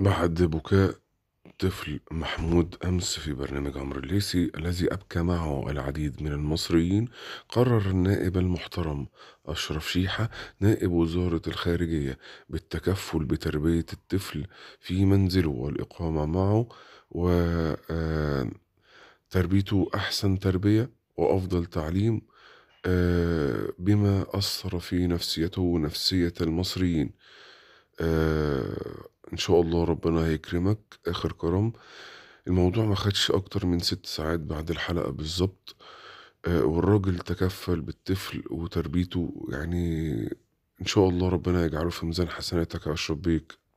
بعد بكاء طفل محمود أمس في برنامج عمر الليثي الذي أبكى معه العديد من المصريين قرر النائب المحترم أشرف شيحة نائب وزارة الخارجية بالتكفل بتربية الطفل في منزله والإقامة معه وتربيته آه، أحسن تربية وأفضل تعليم آه، بما أثر في نفسيته ونفسية المصريين آه، ان شاء الله ربنا هيكرمك آخر كرم الموضوع ما خدش أكتر من ست ساعات بعد الحلقة بالظبط آه، والراجل تكفل بالطفل وتربيته يعني إن شاء الله ربنا يجعله في ميزان حسناتك يا أشرف بيك